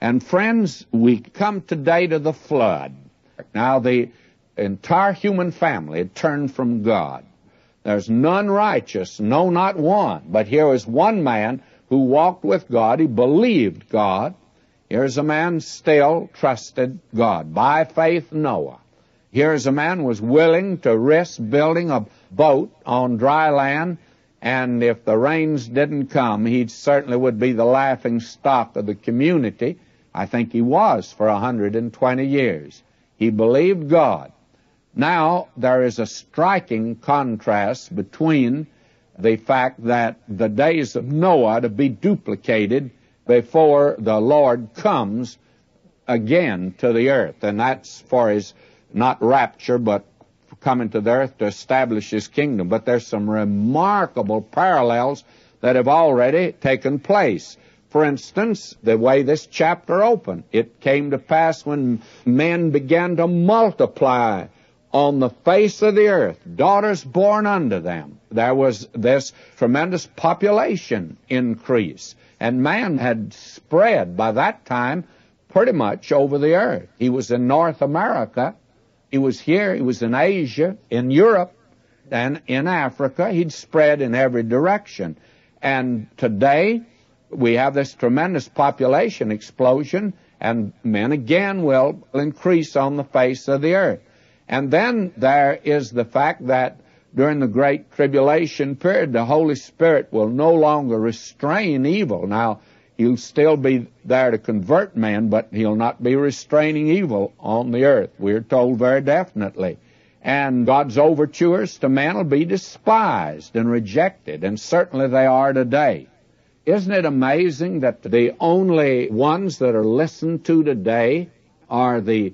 And friends, we come today to the flood. Now the entire human family turned from God. There's none righteous, no, not one. But here is one man who walked with God. He believed God. Here's a man still trusted God. By faith, Noah. Here's a man was willing to risk building a boat on dry land, and if the rains didn't come, he certainly would be the laughing stock of the community I think he was for 120 years. He believed God. Now, there is a striking contrast between the fact that the days of Noah to be duplicated before the Lord comes again to the earth. And that's for his not rapture, but coming to the earth to establish his kingdom. But there's some remarkable parallels that have already taken place for instance, the way this chapter opened, it came to pass when men began to multiply on the face of the earth, daughters born unto them. There was this tremendous population increase, and man had spread by that time pretty much over the earth. He was in North America, he was here, he was in Asia, in Europe, and in Africa. He'd spread in every direction. And today, we have this tremendous population explosion, and men again will increase on the face of the earth. And then there is the fact that during the Great Tribulation period, the Holy Spirit will no longer restrain evil. Now, He'll still be there to convert men, but he'll not be restraining evil on the earth. We're told very definitely. And God's overtures to men will be despised and rejected, and certainly they are today. Isn't it amazing that the only ones that are listened to today are the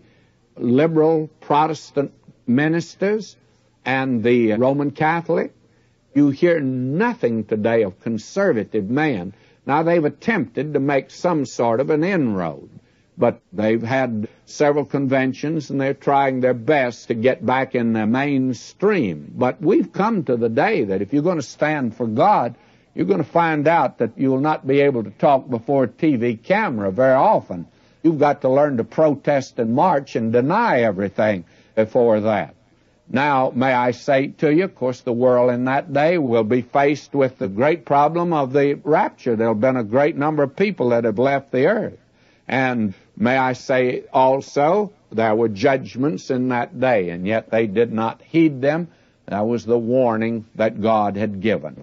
liberal Protestant ministers and the Roman Catholic? You hear nothing today of conservative man. Now, they've attempted to make some sort of an inroad, but they've had several conventions and they're trying their best to get back in the mainstream. But we've come to the day that if you're going to stand for God, you're going to find out that you'll not be able to talk before a TV camera very often. You've got to learn to protest and march and deny everything before that. Now, may I say to you, of course, the world in that day will be faced with the great problem of the rapture. There have been a great number of people that have left the earth. And may I say also, there were judgments in that day, and yet they did not heed them. That was the warning that God had given.